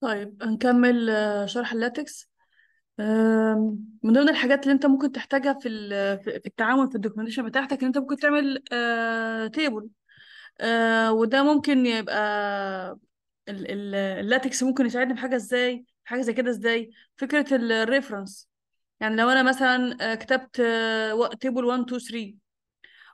طيب هنكمل آه، شرح اللاتكس من ضمن الحاجات اللي انت ممكن تحتاجها في في التعامل في الدوكيومنتيشن بتاعتك ان انت ممكن تعمل آه، تيبل آه، وده ممكن يبقى اللاتكس ممكن يساعدني في حاجه ازاي حاجه زي كده ازاي فكره الريفرنس يعني لو انا مثلا كتبت تيبل 1 2 3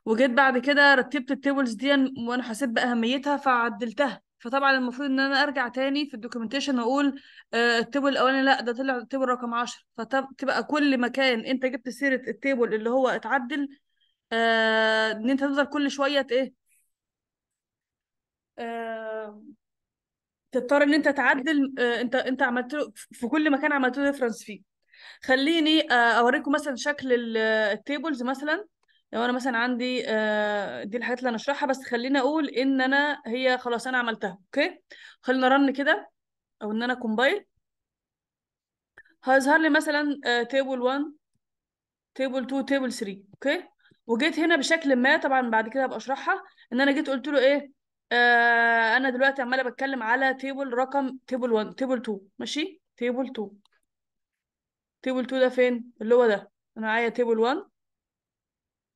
وجيت بعد كده رتبت التيبلز دي وانا حسيت باهميتها فعدلتها فطبعا المفروض ان انا ارجع تاني في الدوكيومنتيشن اقول آه، التيبل الاولاني لا ده طلع التيبل رقم 10 فتبقى كل مكان انت جبت سيره التيبل اللي هو اتعدل آه، ان انت تفضل كل شويه ايه آه، تضطر ان انت تعدل انت انت عملت له في كل مكان عملت له ريفرنس فيه خليني اوريكم مثلا شكل التيبلز مثلا لو انا مثلا عندي آه، دي الحاجات اللي هنشرحها بس خليني اقول ان انا هي خلاص انا عملتها اوكي خلينا رن كده او ان انا كومبايل هيظهر لي مثلا تيبل 1 تيبل 2 تيبل 3 اوكي وجيت هنا بشكل ما طبعا بعد كده هبقى اشرحها ان انا جيت قلت له ايه آه انا دلوقتي عماله بتكلم على تيبل رقم تيبل 1 تيبل 2 ماشي تيبل 2 تيبل 2 ده فين اللي هو ده انا معايا تيبل 1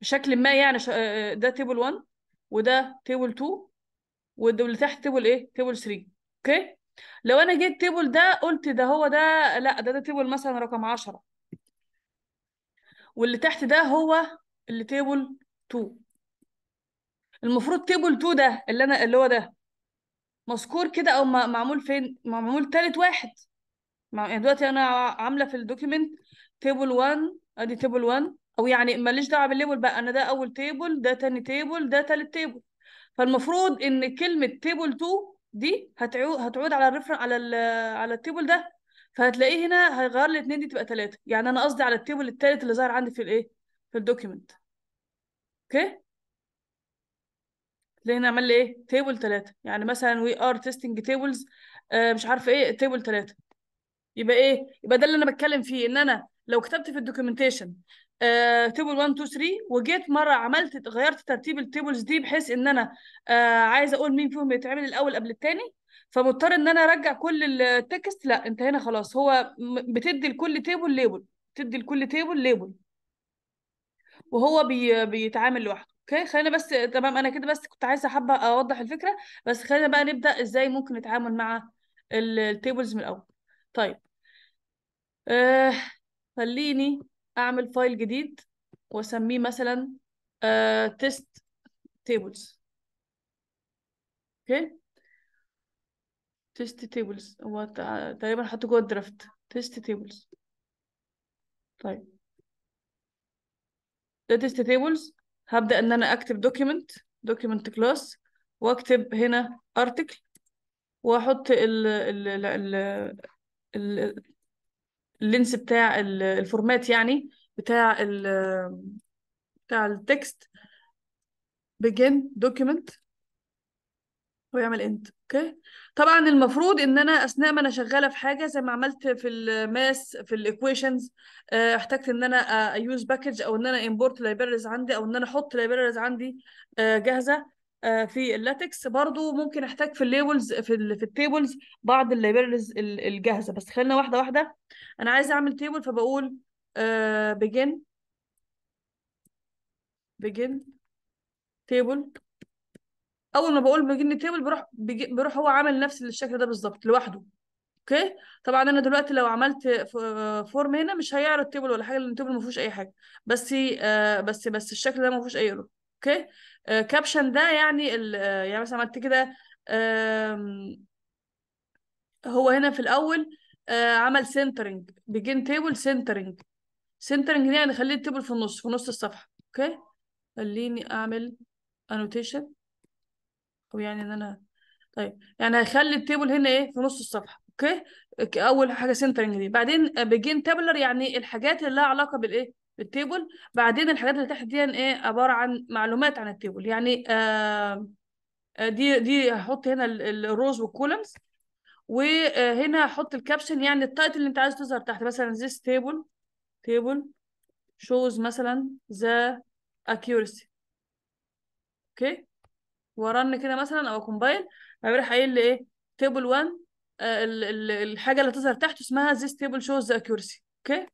بشكل ما يعني آه، آه، ده تيبل 1 وده تيبل 2 واللي تحت تيبل ايه تيبل 3 اوكي لو انا جيت تيبل ده قلت ده هو ده لا ده ده تيبل مثلا رقم 10 واللي تحت ده هو اللي تيبل 2 المفروض تيبل 2 ده اللي انا اللي هو ده مذكور كده او معمول فين معمول ثالث واحد يعني دلوقتي انا عامله في الدوكيمنت تيبل 1 ادي تيبل 1 او يعني ماليش دعوه بالليبل بقى انا ده اول تيبل ده تاني تيبل ده تالت تيبل فالمفروض ان كلمه تيبل 2 دي هتعود هتعود على الريفر على الـ على التيبل ده فهتلاقيه هنا هيغير لي اتنين دي تبقى تلاته يعني انا قصدي على التيبل التالت اللي ظاهر عندي في الايه في الدوكيمنت اوكي هنا عمل لي ايه تيبل تلاته يعني مثلا وي ار تيستنج تيبلز مش عارفه ايه تيبل تلاته يبقى ايه يبقى ده اللي انا بتكلم فيه ان انا لو كتبت في الدوكيومنتيشن تيبل 1 2 3 وجيت مره عملت غيرت ترتيب التيبلز دي بحيث ان انا آه، عايزه اقول مين فيهم يتعمل الاول قبل الثاني فمضطر ان انا ارجع كل التكست لا انت هنا خلاص هو بتدي لكل تيبل ليبل بتدي لكل تيبل ليبل وهو بي بيتعامل لوحده اوكي خلينا بس تمام انا كده بس كنت عايزه حابه اوضح الفكره بس خلينا بقى نبدا ازاي ممكن نتعامل مع التيبلز من الاول طيب آه خليني اعمل فايل جديد واسميه مثلا تيست آه، تيبلز اوكي تيست تيبلز هو تقريبا حطه جوه الدرافت تيست تيبلز طيب ده تيست تيبلز هبدأ ان انا اكتب دوكيمنت دوكيمنت كلاس واكتب هنا ارتكل واحط ال ال ال اللينس بتاع الفورمات يعني بتاع ال بتاع التكست begin document ويعمل انت اوكي طبعا المفروض ان انا اثناء ما انا شغاله في حاجه زي ما عملت في الماس في الايكويشنز آه، احتجت ان انا ايوز باكج او ان انا امبورت لايبرز عندي او ان انا احط لايبرز عندي آه، جاهزه آه، في اللاتكس برضو ممكن احتاج في الليبلز في ال في التيبلز بعض الليبلز الجاهزه بس خلينا واحده واحده انا عايزه اعمل تيبل فبقول بيجن بيجن تيبل اول ما بقول بيجن تيبل بروح بيروح هو عامل نفس الشكل ده بالظبط لوحده اوكي طبعا انا دلوقتي لو عملت فورم هنا مش هيعرض تيبل ولا حاجه لان التيبل ما فيهوش اي حاجه بس آه، بس بس الشكل ده ما فيهوش اي ايرور اوكي كابشن آه، ده يعني آه، يعني مثلا عملت كده هو هنا في الاول آه، عمل سنترنج بيجين تيبل سنترنج سنترنج يعني خلي التيبل في النص في نص الصفحه اوكي خليني اعمل انوتيشن او يعني ان انا طيب يعني هيخلي التيبل هنا ايه في نص الصفحه اوكي اول حاجه سنترنج دي بعدين بيجين تابلر يعني الحاجات اللي لها علاقه بالايه التيبل بعدين الحاجات اللي تحت دي يعني ايه عباره عن معلومات عن التيبل يعني آه, آه، دي دي هحط هنا الروز والكولمز وهنا هحط الكابشن يعني التايتل اللي انت عايز تظهر تحت مثلا this table table shows مثلا the accuracy اوكي ورن كده مثلا او كومبايل هيروح قايل لي ايه table 1 آه، الحاجه اللي تظهر تحت اسمها this table shows the accuracy اوكي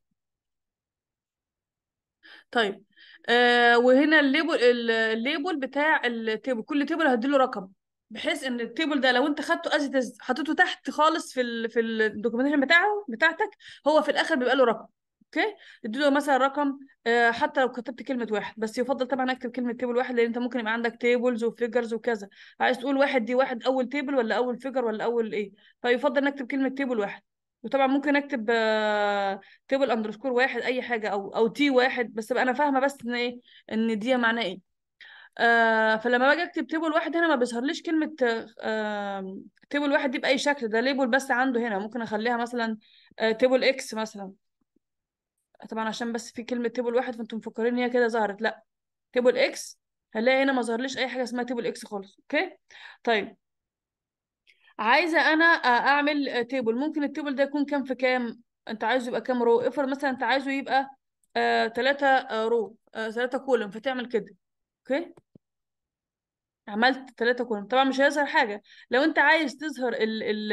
طيب آه وهنا الليبل الليبل بتاع التيبل كل تيبل هديله رقم بحيث ان التيبل ده لو انت خدته از حطيته تحت خالص في الـ في الدوكيومنتيشن بتاعه بتاعتك هو في الاخر بيبقى له رقم اوكي اديله مثلا رقم آه، حتى لو كتبت كلمه واحد بس يفضل طبعا اكتب كلمه تيبل واحد لان انت ممكن يبقى عندك تيبلز وفيجرز وكذا عايز تقول واحد دي واحد اول تيبل ولا اول فيجر ولا اول ايه فيفضل انك تكتب كلمه تيبل واحد وطبعا ممكن اكتب تيبل آه، اندرسكور واحد اي حاجه او او تي واحد بس انا فاهمه بس ان ايه ان دي معناه ايه آه فلما باجي اكتب تيبل واحد هنا ما بيظهرليش كلمه آه تيبل واحد دي باي شكل ده ليبل بس عنده هنا ممكن اخليها مثلا آه تيبل اكس مثلا طبعا عشان بس في كلمه تيبل واحد فانتم مفكرين ان هي كده ظهرت لا تيبل اكس هنلاقي هنا ما ظهرليش اي حاجه اسمها تيبل اكس خالص اوكي طيب عايزه انا اعمل تيبل ممكن التيبل ده يكون كام في كام انت عايزه يبقى كام رو افرض مثلا انت عايزه يبقى آه، تلاتة رو آه، تلاتة كولم فتعمل كده اوكي عملت تلاتة كولم طبعا مش هيظهر حاجة لو انت عايز تظهر ال ال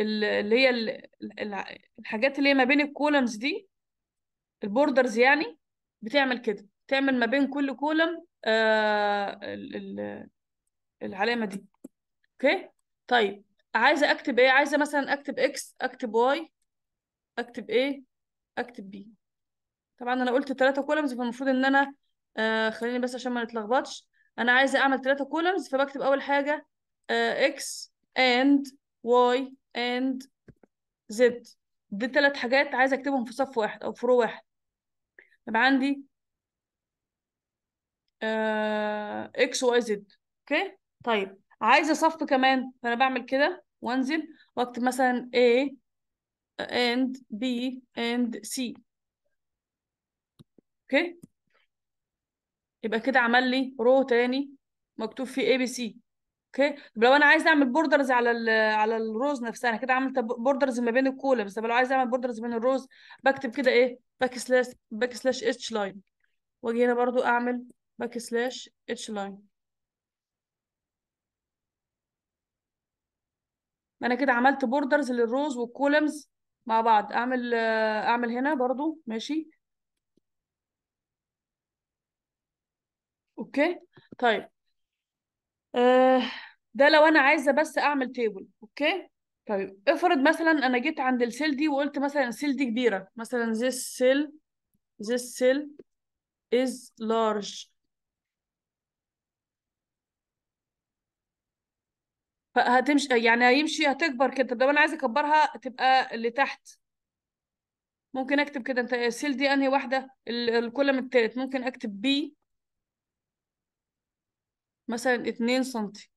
اللي هي الحاجات اللي هي ما بين الكولمز دي البوردرز يعني بتعمل كده تعمل ما بين كل كولم آه العلامه دي اوكي طيب عايزه اكتب ايه عايزه مثلا اكتب اكس اكتب واي اكتب ايه اكتب بي طبعا انا قلت ثلاثه كولمز فالمفروض ان انا آه خليني بس عشان ما نتلخبطش انا عايزه اعمل ثلاثه كولمز فبكتب اول حاجه آه، اكس اند واي اند زد دي ثلاث حاجات عايزه اكتبهم في صف واحد او في رو واحد يبقى عندي آه اكس واي زد اوكي طيب عايزه صف كمان فانا بعمل كده وانزل واكتب مثلا A and B and C اوكي يبقى كده عمل لي رو تاني مكتوب فيه A B C اوكي طب لو انا عايز اعمل بوردرز على الـ على الروز نفسها انا كده عملت بوردرز ما بين الكولا بس طب لو عايز اعمل بوردرز بين الروز بكتب كده ايه باك سلاش باك سلاش اتش لاين واجي هنا برضو اعمل باك سلاش اتش لاين ما انا كده عملت بوردرز للروز والكولمز مع بعض اعمل اعمل هنا برضو ماشي اوكي طيب آه ده لو انا عايزه بس اعمل تيبل اوكي طيب افرض مثلا انا جيت عند السيل دي وقلت مثلا السيل دي كبيره مثلا this cell this cell is large فهتمشي يعني هيمشي هتكبر كده طب انا عايزه اكبرها تبقى لتحت ممكن اكتب كده انت سيل دي انهي واحده الكولم التالت ممكن اكتب بي مثلا 2 سنتي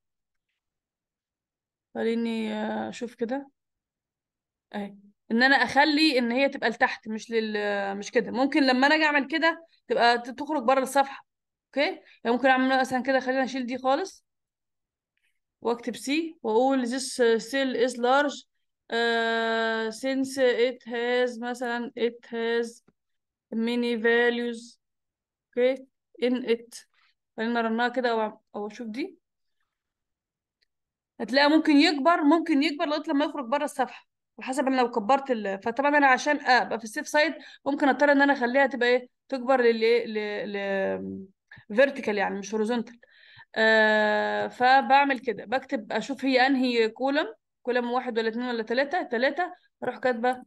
خليني اشوف كده اهي ان انا اخلي ان هي تبقى لتحت مش لل مش كده ممكن لما انا اجي اعمل كده تبقى تخرج بره الصفحه اوكي يعني ممكن اعمل مثلا كده خلينا اشيل دي خالص واكتب سي واقول this uh, cell is large uh, since it has مثلا it has many values okay in it خلينا نرنها كده او او اشوف دي هتلاقي ممكن يكبر ممكن يكبر لغايه لما يخرج بره الصفحه وحسب انا لو كبرت ال... فطبعا انا عشان ابقى في السيف سايد ممكن اضطر ان انا اخليها تبقى ايه تكبر لل ل... ل... فيرتيكال يعني مش هوريزونتال آه، فبعمل كده بكتب اشوف هي انهي كولم كولم واحد ولا اتنين ولا تلاتة تلاتة اروح كاتبه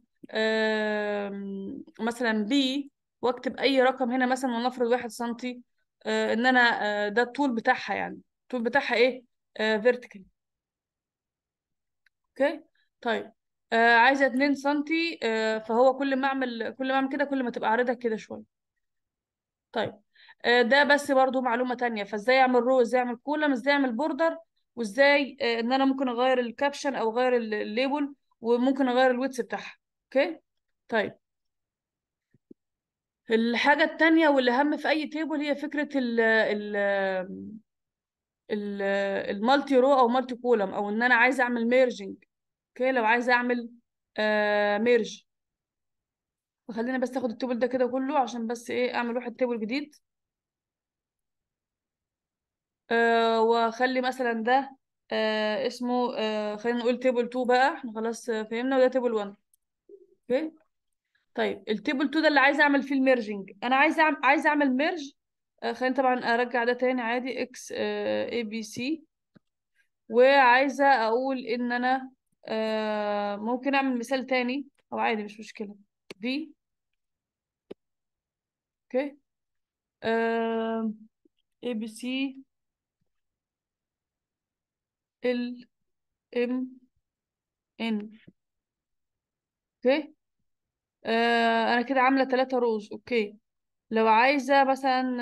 مثلا بي واكتب اي رقم هنا مثلا ولنفرض واحد سنتي آه، ان انا آه، ده الطول بتاعها يعني الطول بتاعها ايه فيرتيكال اوكي طيب آه عايزه 2 سنتي آه فهو كل ما اعمل كل ما اعمل كده كل ما تبقى عارضها كده شويه طيب آه، ده بس برضو معلومه تانية فازاي اعمل رو ازاي اعمل كولم ازاي اعمل بوردر وازاي آه، ان انا ممكن اغير الكابشن او اغير الليبل وممكن اغير الويتس بتاعها اوكي طيب الحاجه التانية والاهم في اي تيبل هي فكره ال ال المالتي رو او مالتي كولم او ان انا عايزه اعمل ميرجنج اوكي لو عايزه اعمل ميرج آه، خلينا بس اخد التيبل ده كده كله عشان بس ايه اعمل واحد تيبل جديد آه، واخلي مثلا ده آه اسمه آه خلينا نقول تيبل 2 بقى احنا خلاص آه، فهمنا وده تيبل 1 اوكي طيب التيبل 2 ده اللي عايز اعمل فيه الميرجنج انا عايز أعمل عايز اعمل ميرج آه خلينا طبعا ارجع ده تاني عادي اكس اي بي سي وعايزه اقول ان انا آه، ممكن اعمل مثال تاني او عادي مش مشكله دي اوكي اي بي سي ال ام ان اوكي آه انا كده عامله ثلاثة روز اوكي لو عايزه مثلا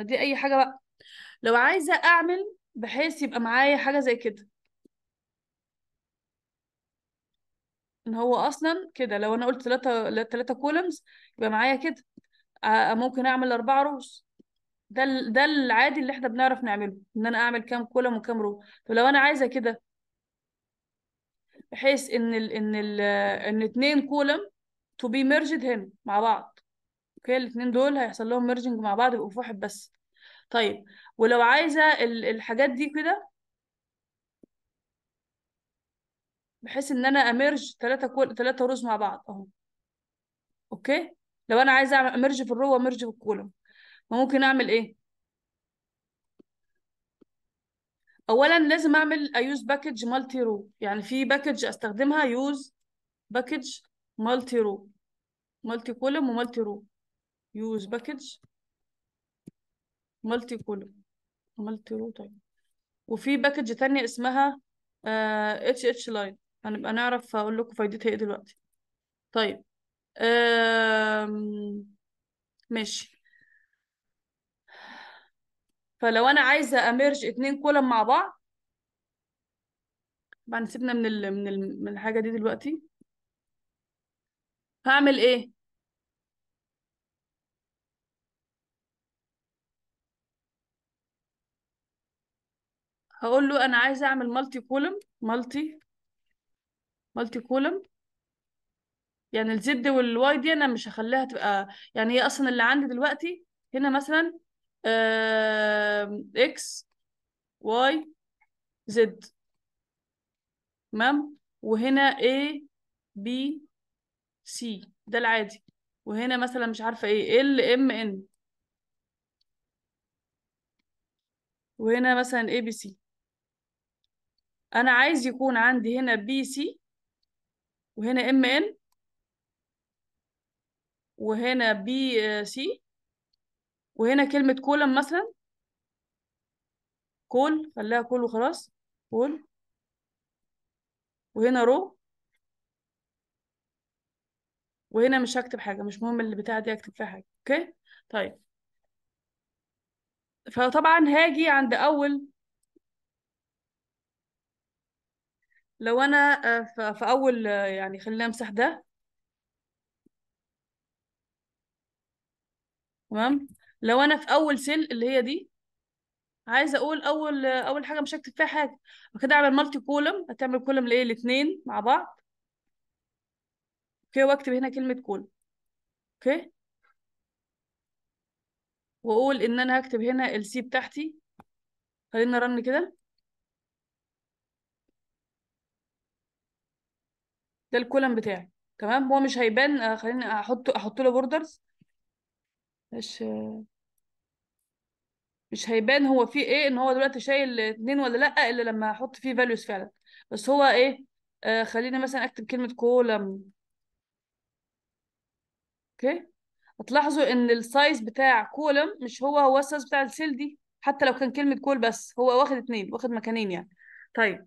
آه، دي اي حاجه بقى لو عايزه اعمل بحيث يبقى معايا حاجه زي كده ان هو اصلا كده لو انا قلت ثلاثة ثلاثة كولمز يبقى معايا كده آه، ممكن اعمل اربعة روز ده ال... ده العادي اللي احنا بنعرف نعمله ان انا اعمل كام كولوم وكام رو طب لو انا عايزه كده بحيث ان الـ ان الـ ان اتنين كولم تو بي ميرجد هنا مع بعض اوكي الاتنين دول هيحصل لهم ميرجنج مع بعض يبقوا في واحد بس طيب ولو عايزه الحاجات دي كده بحيث ان انا اميرج ثلاثة كول ثلاثة روز مع بعض اهو اوكي لو انا عايزه اميرج في الرو وامرج في الكولم ممكن اعمل ايه اولا لازم اعمل ايوز باكج مالتي رو يعني في باكج استخدمها يوز باكج مالتي رو مالتي كولم ومالتي رو يوز باكج مالتي كولم مالتي رو طيب وفي باكج تانية اسمها اتش اتش لاين هنبقى نعرف هقول لكم فايدتها ايه دلوقتي طيب آه... ماشي فلو انا عايزه اميرج اتنين كولم مع بعض طبعا سيبنا من ال من ال من الحاجه دي دلوقتي هعمل ايه هقول له انا عايزه اعمل مالتي كولم مالتي مالتي كولم يعني الزد والواي دي انا مش هخليها تبقى يعني هي اصلا اللي عندي دلوقتي هنا مثلا اكس واي زد تمام وهنا A B C ده العادي وهنا مثلا مش عارفة ايه L M N وهنا مثلا A B C أنا عايز يكون عندي هنا B C وهنا M N وهنا B آه، C وهنا كلمة كولم مثلا كول خليها كول وخلاص كول وهنا رو وهنا مش هكتب حاجة مش مهم اللي بتاع دي اكتب فيها حاجة اوكي طيب فطبعا هاجي عند اول لو انا آه، في اول آه، يعني خلينا امسح ده تمام لو انا في اول سيل اللي هي دي عايزه اقول اول اول حاجه مش هكتب فيها حاجه وكده اعمل مالتي كولم هتعمل كولم لايه الاثنين مع بعض اوكي واكتب هنا كلمه كولم اوكي واقول ان انا هكتب هنا السي بتاعتي خلينا رن كده ده الكولم بتاعي تمام هو مش هيبان آه، خليني احط احط له بوردرز مش مش هيبان هو فيه ايه ان هو دلوقتي شايل اتنين ولا لا الا لما احط فيه فاليوز فعلا بس هو ايه آه خلينا مثلا اكتب كلمه كولم اوكي هتلاحظوا ان السايز بتاع كولم مش هو هو السايز بتاع السيل دي حتى لو كان كلمه كول بس هو واخد اتنين واخد مكانين يعني طيب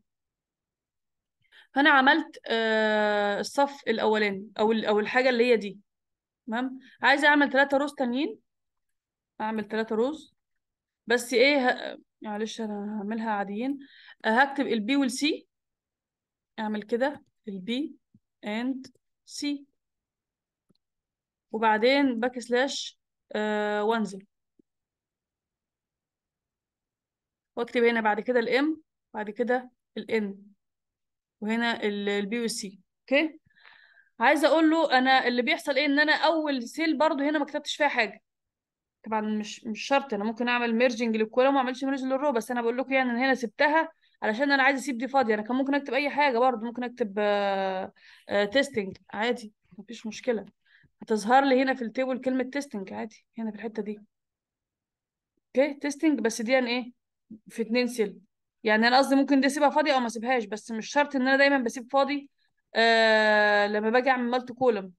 فانا عملت آه الصف الاولاني او او الحاجه اللي هي دي تمام عايزه اعمل ثلاثة روز تانيين اعمل ثلاثة روز بس ايه ه... معلش انا هعملها عاديين هكتب البي والسي اعمل كده البي اند سي وبعدين باك سلاش آه وانزل واكتب هنا بعد كده الام بعد كده الان وهنا البي والسي اوكي عايزه اقول له انا اللي بيحصل ايه ان انا اول سيل برضو هنا ما كتبتش فيها حاجه طبعا مش مش شرط انا ممكن اعمل ميرجنج للكوره وما اعملش ميرج للرو بس انا بقول لكم يعني انا هنا سبتها علشان انا عايزه اسيب دي فاضيه انا كان ممكن اكتب اي حاجه برضو ممكن اكتب تيستنج آه، آه، عادي مفيش مشكله هتظهر لي هنا في التيبل كلمه تيستنج عادي هنا في الحته دي اوكي تيستنج بس دي يعني ايه في اتنين سيل يعني انا قصدي ممكن دي اسيبها فاضيه او ما اسيبهاش بس مش شرط ان انا دايما بسيب فاضي آه لما باجي اعمل مالتي كولم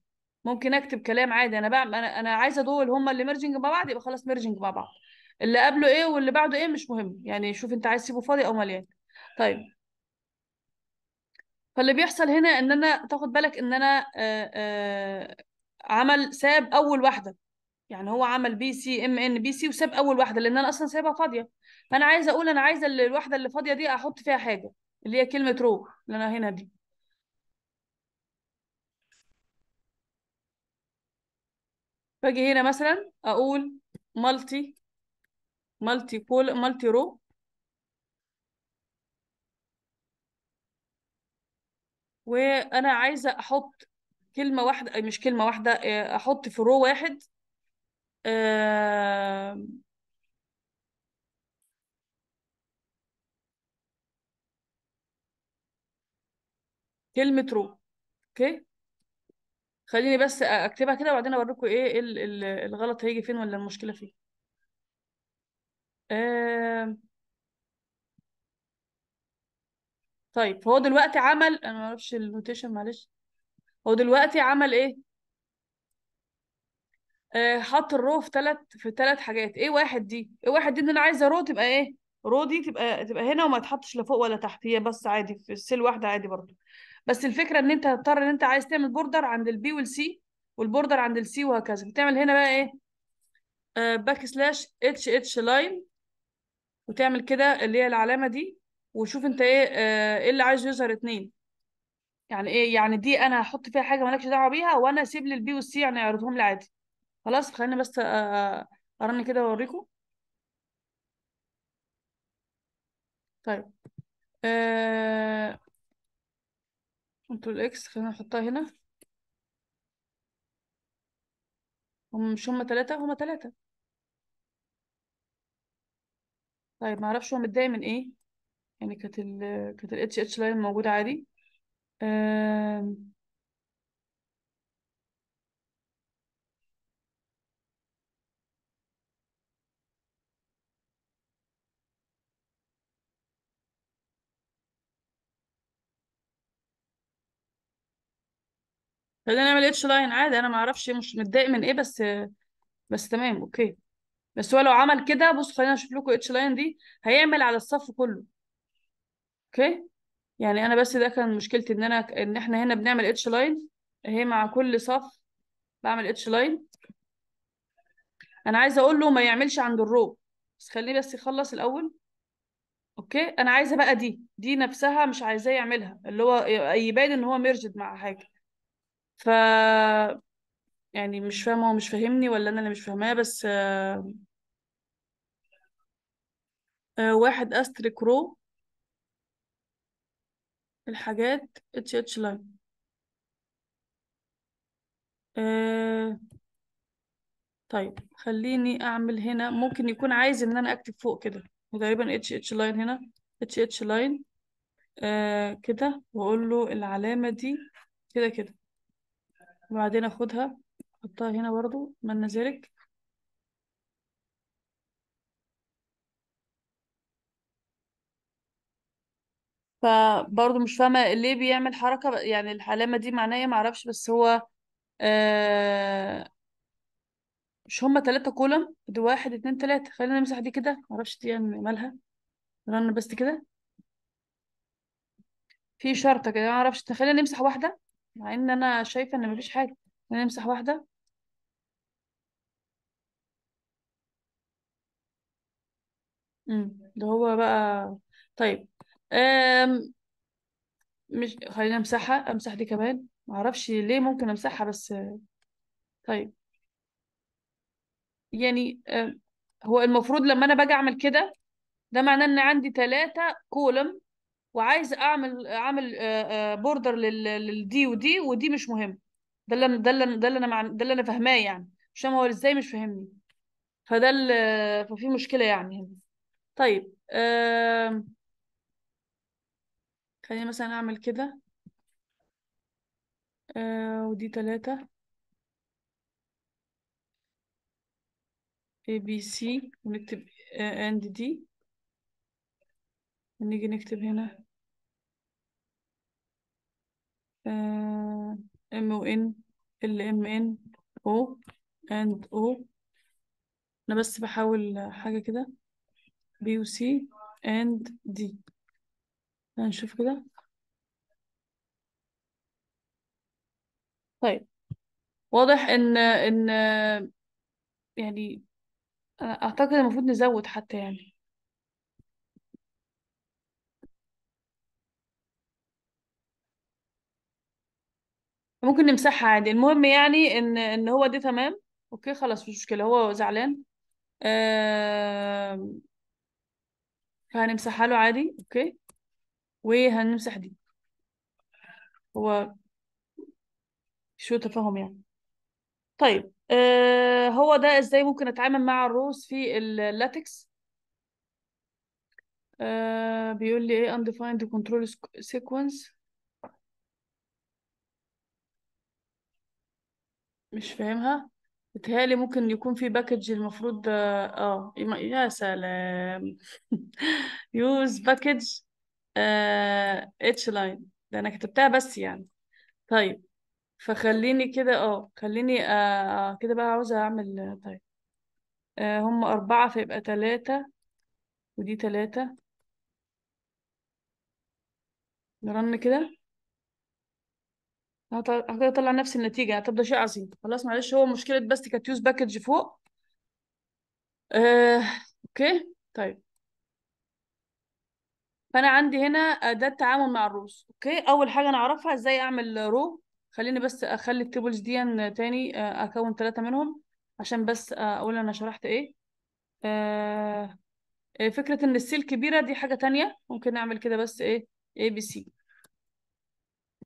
ممكن اكتب كلام عادي انا بعمل انا انا عايزه دول هما اللي ميرجنج مع بعض يبقى خلاص ميرجنج مع بعض اللي قبله ايه واللي بعده ايه مش مهم يعني شوف انت عايز تسيبه فاضي او مليان طيب فاللي بيحصل هنا ان انا تاخد بالك ان انا آه، آه، عمل ساب اول واحده يعني هو عمل بي سي ام ان بي سي وساب اول واحده لان انا اصلا سايبها فاضيه فانا عايزه اقول انا عايزه الواحده اللي فاضيه دي احط فيها حاجه اللي هي كلمه رو اللي انا هنا دي فاجي هنا مثلا اقول مالتي مالتي كول مالتي رو وانا عايزه احط كلمه واحده مش كلمه واحده آه، احط في رو واحد آه، كلمه رو اوكي خليني بس اكتبها كده وبعدين اوريكم ايه, إيه الغلط هيجي فين ولا المشكله فين طيب هو دلوقتي عمل انا ما اعرفش النوتيشن معلش هو دلوقتي عمل ايه آه، حط الرو في ثلاث في ثلاث حاجات ايه واحد دي ايه واحد دي ان انا عايزه رو تبقى ايه رو دي تبقى تبقى هنا وما تحطش لا فوق ولا تحت هي بس عادي في السيل واحده عادي برضو بس الفكره ان انت هتضطر ان انت عايز تعمل بوردر عند البي والسي والبوردر عند السي وهكذا بتعمل هنا بقى ايه باك سلاش اتش اتش لاين وتعمل كده اللي هي العلامه دي وشوف انت ايه آه، ايه اللي عايز يظهر اتنين يعني ايه يعني دي انا هحط فيها حاجه مالكش دعوه بيها وانا اسيب لي البي والسي يعني اعرضهم لي عادي خلاص خليني بس آه، آه، ارن كده واوريكم طيب كنترول اكس خلينا نحطها هنا هم مش هم تلاتة هم تلاتة طيب معرفش هو متضايق من ايه يعني كانت ال كانت ال اتش اتش لاين موجودة عادي آم. خلينا انا اتش لاين عادي انا ما اعرفش مش متضايق من ايه بس بس تمام اوكي بس هو لو عمل كده بص خلينا اشوف لكم اتش لاين دي هيعمل على الصف كله اوكي يعني انا بس ده كان مشكلتي ان انا ان احنا هنا بنعمل اتش لاين اهي مع كل صف بعمل اتش لاين انا عايزه اقول له ما يعملش عند الرو بس خليه بس يخلص الاول اوكي انا عايزه بقى دي دي نفسها مش عايزاه يعملها اللي هو يبان ان هو ميرجد مع حاجه ف يعني مش فاهمة هو مش فاهمني ولا أنا اللي مش فاهماه بس آه، آه، واحد استريك كرو الحاجات اتش اتش لاين آه، طيب خليني أعمل هنا ممكن يكون عايز إن أنا أكتب فوق كده تقريبا اتش اتش لاين هنا اتش اتش لاين كده وأقول له العلامة دي كده كده وبعدين اخدها احطها هنا برضو من ذلك فبرضه مش فاهمة ليه بيعمل حركة يعني العلامة دي معناها ايه معرفش بس هو آه مش هما تلاتة كولم دي واحد اتنين تلاتة خلينا نمسح دي كده معرفش دي يعني مالها رن بس كده في شرطة كده معرفش خلينا نمسح واحدة مع ان انا شايفه ان مفيش حاجه نمسح امسح واحده امم ده هو بقى طيب أم... مش خلينا امسحها امسح دي كمان معرفش ليه ممكن امسحها بس طيب يعني أم... هو المفروض لما انا باجي اعمل كده ده معناه ان عندي ثلاثة كولم وعايز اعمل اعمل بوردر آه، آه، للدي ودي ودي مش مهم ده اللي ده اللي ده اللي انا ده اللي انا فاهماه يعني مش هو ازاي مش فاهمني فده ففي مشكله يعني طيب آه... خليني مثلا اعمل كده آه ودي ثلاثة A B C ونكتب آه and D ونيجي نكتب هنا ام و ان ال ام ان او اند او انا بس بحاول حاجه كده بي و سي اند دي هنشوف كده طيب واضح ان ان يعني اعتقد المفروض نزود حتى يعني ممكن نمسحها عادي المهم يعني ان ان هو دي تمام اوكي خلاص مش مشكله هو زعلان آه... فهنمسحها له عادي اوكي وهنمسح دي هو شو تفاهم يعني طيب آه هو ده ازاي ممكن اتعامل مع الروس في اللاتكس آه بيقول لي ايه undefined control sequence مش فاهمها بتهيألي ممكن يكون في باكج المفروض اه, آه، يا سلام يوز باكج اتش لاين ده انا كتبتها بس يعني طيب فخليني كده اه خليني آه،, آه كده بقى عاوزة اعمل طيب آه هم اربعة فيبقى تلاتة ودي تلاتة نرن كده هتطلع نفس النتيجة يعني هتبدأ شيء عظيم خلاص معلش هو مشكلة بس كانت يوز باكج فوق آه، اوكي طيب فانا عندي هنا اداه تعامل مع الروز اوكي اول حاجه نعرفها ازاي اعمل رو خليني بس اخلي التيبلز دي تاني آه، اكون ثلاثه منهم عشان بس آه، اقول انا شرحت ايه آه, آه، فكره ان السيل كبيره دي حاجه تانية ممكن نعمل كده بس ايه اي بي سي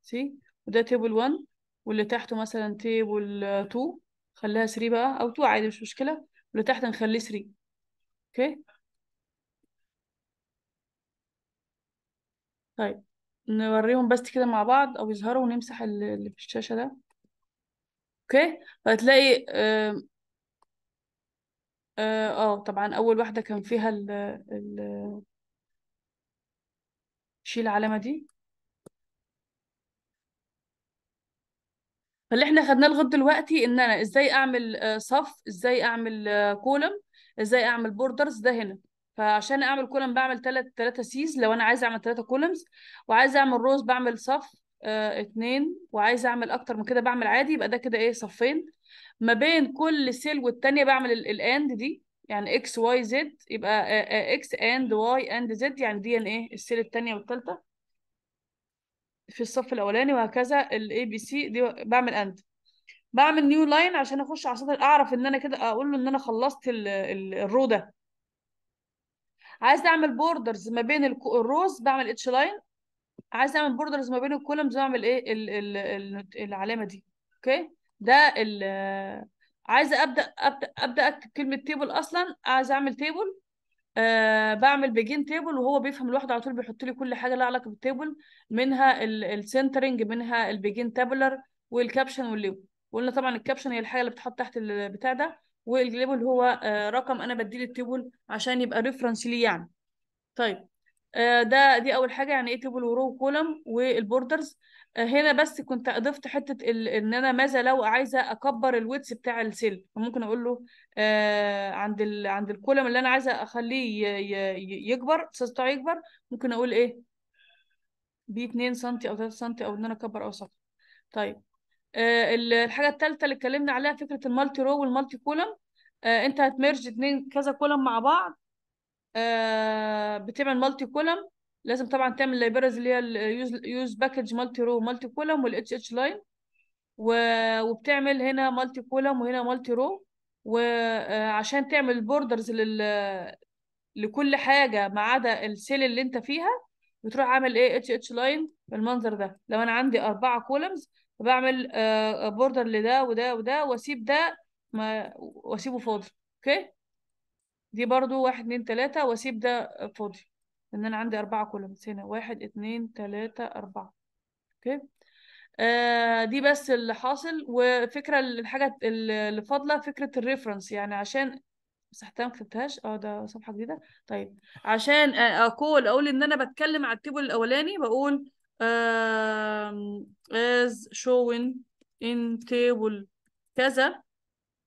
سي وده تيبل 1 واللي تحته مثلا تيبل 2 خليها 3 بقى او 2 عادي مش مشكله واللي تحت نخليه 3 اوكي طيب نوريهم بس كده مع بعض او يظهروا ونمسح اللي في الشاشه ده اوكي هتلاقي آه،, اه, طبعا اول واحده كان فيها ال شيل العلامه دي فاللي احنا خدناه لغايه دلوقتي ان انا ازاي اعمل آه، صف ازاي اعمل كولم آه، ازاي اعمل بوردرز ده هنا فعشان اعمل كولم بعمل 3 3 سيز لو انا عايزه اعمل 3 كولمز وعايزه اعمل روز بعمل صف آه وعايزه اعمل اكتر من كده بعمل عادي يبقى ده كده ايه صفين ما بين كل سيل والتانيه بعمل الاند دي يعني اكس واي زد يبقى اكس اند واي اند زد يعني دي ان ايه السيل التانيه والتالته في الصف الاولاني وهكذا الاي بي سي دي بعمل اند بعمل نيو لاين عشان اخش على السطر اعرف ان انا كده اقول له ان انا خلصت الرو ده عايز اعمل بوردرز ما بين الروز بعمل اتش لاين عايز اعمل بوردرز ما بين الكولمز بعمل ايه الـ الـ الـ العلامه دي اوكي ده ال عايزه ابدا ابدا ابدا اكتب كلمه تيبل اصلا عايزه اعمل تيبل آه، بعمل بيجين تيبل وهو بيفهم لوحده على طول بيحط لي كل حاجه لها علاقه بالتيبل منها السنترنج منها البيجين تابلر والكابشن والليبل وقلنا طبعا الكابشن هي الحاجه اللي بتحط تحت البتاع ده والليبل هو آه، رقم انا بديه للتيبل عشان يبقى ريفرنس لي يعني طيب آه، ده دي اول حاجه يعني ايه تيبل ورو كولم والبوردرز هنا بس كنت اضفت حته ال... ان انا ماذا لو عايزه اكبر الويتس بتاع السيل فممكن اقول له آه، عند ال... عند الكولم اللي انا عايزه اخليه ي... يكبر السايز بتاعه يكبر ممكن اقول ايه ب 2 سم او 3 سم او ان انا اكبر او اصغر طيب آه، الحاجه الثالثه اللي اتكلمنا عليها فكره المالتي رو والمالتي كولم انت هتمرج اتنين كذا كولم مع بعض آه، بتعمل مالتي كولم لازم طبعا تعمل لايبرز اللي هي اليوز يوز باكج مالتي رو مالتي كولم والاتش اتش لاين وبتعمل هنا مالتي كولم وهنا مالتي رو وعشان تعمل بوردرز لل لكل حاجه ما عدا السيل اللي انت فيها بتروح عامل ايه اتش اتش لاين بالمنظر ده لو انا عندي اربعه كولمز بعمل بوردر آه، لده وده وده واسيب ده ما واسيبه فاضي اوكي دي برضو واحد اتنين تلاتة واسيب ده فاضي لان انا عندي اربعة كولومز هنا واحد اتنين تلاتة اربعة اوكي آه دي بس اللي حاصل وفكرة الحاجة اللي فاضلة فكرة الريفرنس يعني عشان مسحتها ما كتبتهاش اه ده صفحة جديدة طيب عشان اقول آه، آه، اقول ان انا بتكلم على التيبل الاولاني بقول آه as shown in table كذا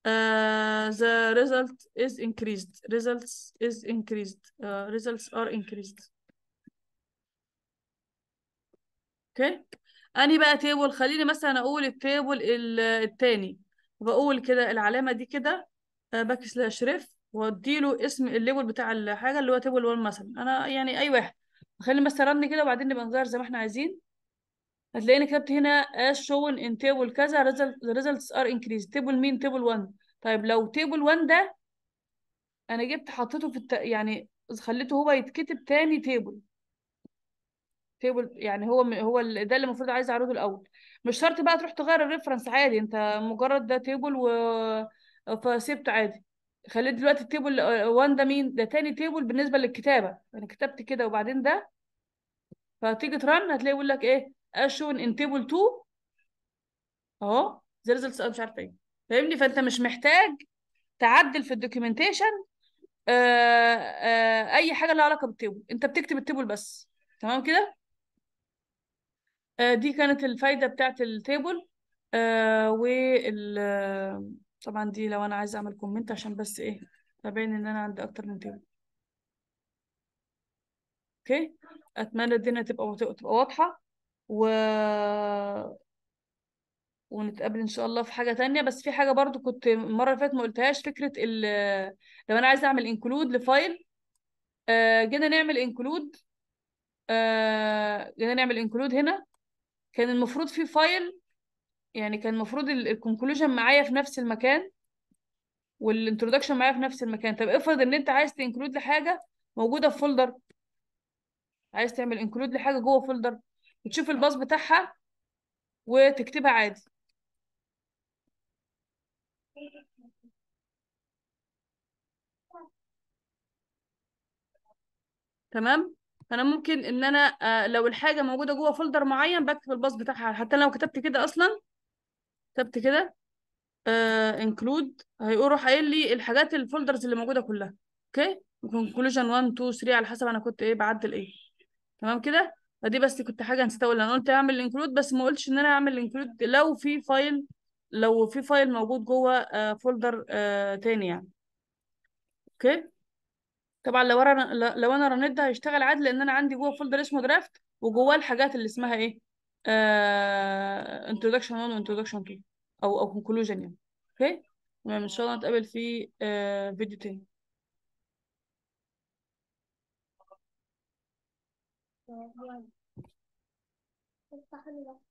آه، the result is increased. Results is increased. Uh, results are increased. Okay. أني بقى تيبل خليني مثلا أقول التيبل الثاني بقول كده العلامة دي كده باك سلاش ريف وأديله اسم الليبل بتاع الحاجة اللي هو تيبل 1 مثلا أنا يعني أي واحد خليني بس أرن كده وبعدين نبقى نغير زي ما إحنا عايزين هتلاقي انا كتبت هنا as shown in table كذا result, results are increased table mean table 1 طيب لو table 1 ده انا جبت حطيته في الت... يعني خليته هو يتكتب تاني table تيبل يعني هو هو ده اللي المفروض عايز اعرضه الاول مش شرط بقى تروح تغير الريفرنس عادي انت مجرد ده تيبل و فسيبت عادي خليت دلوقتي التيبل 1 ده مين ده تاني تيبل بالنسبه للكتابه انا كتبت كده وبعدين ده فتيجي ترن هتلاقي يقول لك ايه as shown in table 2 اهو زي ريزلتس مش عارفه ايه فاهمني فانت مش محتاج تعدل في الدوكيومنتيشن آه، آه، اي حاجه لها علاقه بالتيبل انت بتكتب التيبل بس تمام كده آه، دي كانت الفايده بتاعت التيبل وال طبعا دي لو انا عايزه اعمل كومنت عشان بس ايه تبين ان انا عندي اكتر من تيبل اوكي اتمنى الدنيا تبقى تبقى واضحه و ونتقابل ان شاء الله في حاجه تانية بس في حاجه برضو كنت المره اللي فاتت ما قلتهاش فكره ال... لو انا عايزه اعمل انكلود لفايل آه جينا نعمل انكلود آه جينا نعمل انكلود هنا كان المفروض في فايل يعني كان المفروض الكونكلوجن معايا في نفس المكان والانترودكشن معايا في نفس المكان طب افرض ان انت عايز تنكلود لحاجه موجوده في فولدر عايز تعمل انكلود لحاجه جوه فولدر وتشوف الباص بتاعها وتكتبها عادي تمام فانا ممكن ان انا آه، لو الحاجه موجوده جوه فولدر معين بكتب الباص بتاعها حتى لو كتبت كده اصلا كتبت كده آه انكلود هيقول روح قايل لي الحاجات الفولدرز اللي موجوده كلها اوكي conclusion 1 2 3 على حسب انا كنت ايه بعدل ايه تمام كده فدي بس كنت حاجه نسيت اقولها انا قلت اعمل انكلود بس ما قلتش ان انا اعمل انكلود لو في فايل لو في فايل موجود جوه فولدر آه، آه، تاني يعني اوكي طبعا لو انا لو انا رنيت ده هيشتغل عادي لان انا عندي جوه فولدر اسمه درافت وجواه الحاجات اللي اسمها ايه آه... 1 introduction 2 او او conclusion يعني اوكي تمام ان شاء الله نتقابل في آه... فيديو تاني Thank you.